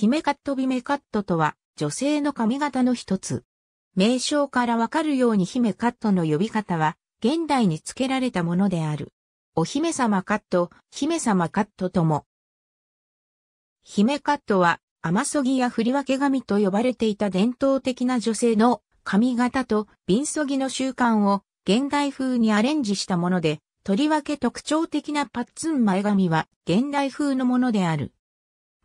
姫カット姫カットとは、女性の髪型の一つ。名称からわかるように姫カットの呼び方は、現代に付けられたものである。お姫様カット、姫様カットとも。姫カットは、甘そぎや振り分け髪と呼ばれていた伝統的な女性の髪型と瓶そぎの習慣を現代風にアレンジしたもので、とりわけ特徴的なパッツン前髪は現代風のものである。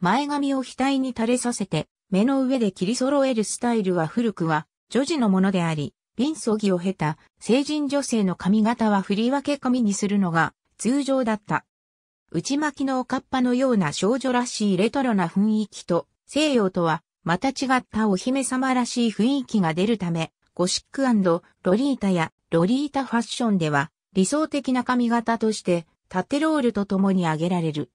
前髪を額に垂れさせて、目の上で切り揃えるスタイルは古くは、女児のものであり、ピン相儀を経た成人女性の髪型は振り分け髪にするのが通常だった。内巻きのおかっぱのような少女らしいレトロな雰囲気と西洋とはまた違ったお姫様らしい雰囲気が出るため、ゴシックロリータやロリータファッションでは理想的な髪型として縦ロールと共に挙げられる。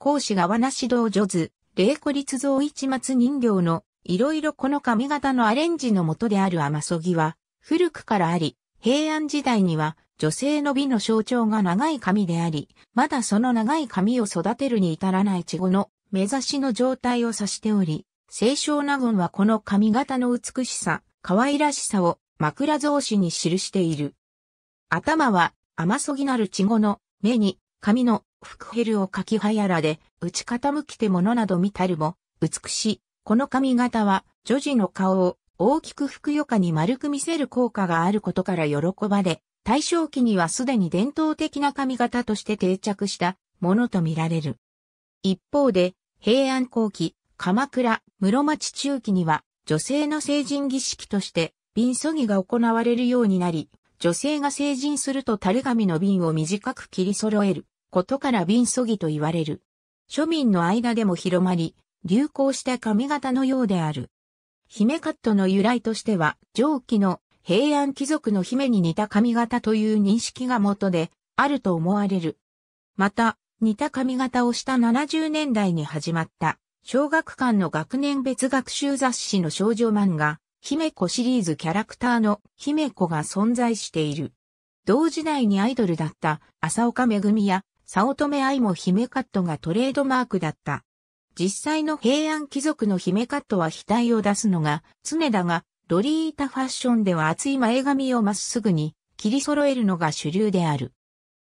孔子が和梨道女図、霊子立像一末人形の、いろいろこの髪型のアレンジのもとである甘そぎは、古くからあり、平安時代には、女性の美の象徴が長い髪であり、まだその長い髪を育てるに至らない稚語の目指しの状態を指しており、清少納言はこの髪型の美しさ、可愛らしさを枕草子に記している。頭は、甘そぎなる稚語の目に、髪の福ヘルを書きはやらで、打ち傾きてものなど見たるも、美し。この髪型は、女児の顔を大きくふくよかに丸く見せる効果があることから喜ばれ、大正期にはすでに伝統的な髪型として定着したものとみられる。一方で、平安後期、鎌倉、室町中期には、女性の成人儀式として、瓶そぎが行われるようになり、女性が成人すると垂れ髪の瓶を短く切り揃えることから瓶そぎと言われる。庶民の間でも広まり、流行した髪型のようである。姫カットの由来としては、上記の平安貴族の姫に似た髪型という認識が元で、あると思われる。また、似た髪型をした70年代に始まった、小学館の学年別学習雑誌の少女漫画、姫子シリーズキャラクターの姫子が存在している。同時代にアイドルだった浅岡めぐみや早乙女愛も姫カットがトレードマークだった。実際の平安貴族の姫カットは額を出すのが常だが、ロリータファッションでは厚い前髪をまっすぐに切り揃えるのが主流である。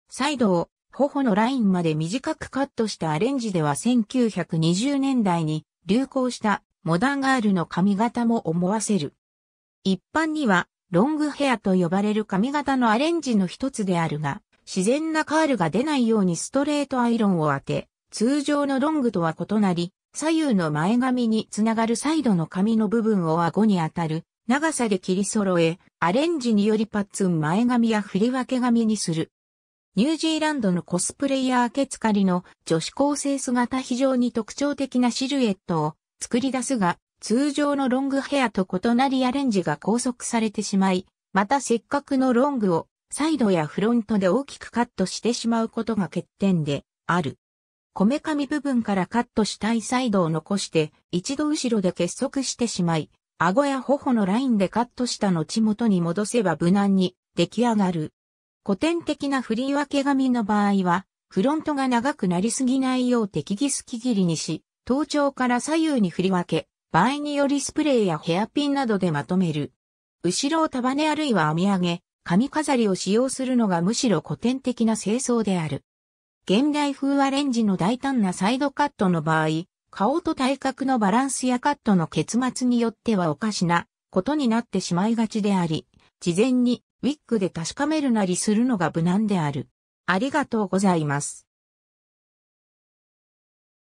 サイドを頬のラインまで短くカットしたアレンジでは1920年代に流行したモダンガールの髪型も思わせる。一般にはロングヘアと呼ばれる髪型のアレンジの一つであるが、自然なカールが出ないようにストレートアイロンを当て、通常のロングとは異なり、左右の前髪につながるサイドの髪の部分を顎に当たる長さで切り揃え、アレンジによりパッツン前髪や振り分け髪にする。ニュージーランドのコスプレイヤーケツカリの女子高生姿非常に特徴的なシルエットを作り出すが、通常のロングヘアと異なりアレンジが拘束されてしまい、またせっかくのロングをサイドやフロントで大きくカットしてしまうことが欠点である。こめかみ部分からカットしたいサイドを残して、一度後ろで結束してしまい、顎や頬のラインでカットした後元に戻せば無難に出来上がる。古典的な振り分け髪の場合は、フロントが長くなりすぎないよう適宜すき切りにし、頭頂から左右に振り分け、場合によりスプレーやヘアピンなどでまとめる。後ろを束ねあるいは編み上げ、髪飾りを使用するのがむしろ古典的な清掃である。現代風アレンジの大胆なサイドカットの場合、顔と体格のバランスやカットの結末によってはおかしなことになってしまいがちであり、事前にウィッグで確かめるなりするのが無難である。ありがとうございます。